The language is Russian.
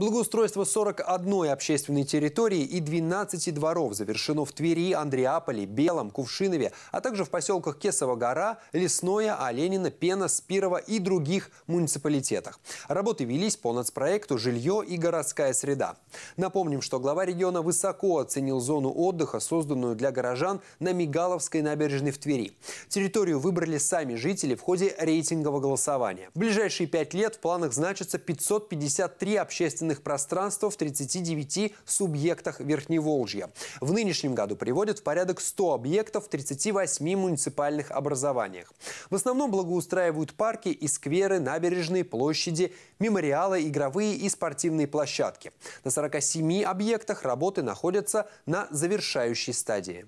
Благоустройство 41 общественной территории и 12 дворов завершено в Твери, Андреаполе, Белом, Кувшинове, а также в поселках Кесова гора, Лесное, Оленина, Пена, Спирова и других муниципалитетах. Работы велись по нацпроекту «Жилье и городская среда». Напомним, что глава региона высоко оценил зону отдыха, созданную для горожан на Мигаловской набережной в Твери. Территорию выбрали сами жители в ходе рейтингового голосования. В ближайшие пять лет в планах значится 553 общественных информационных пространств в 39 субъектах Верхневолжья. В нынешнем году приводят в порядок 100 объектов в 38 муниципальных образованиях. В основном благоустраивают парки и скверы, набережные, площади, мемориалы, игровые и спортивные площадки. На 47 объектах работы находятся на завершающей стадии.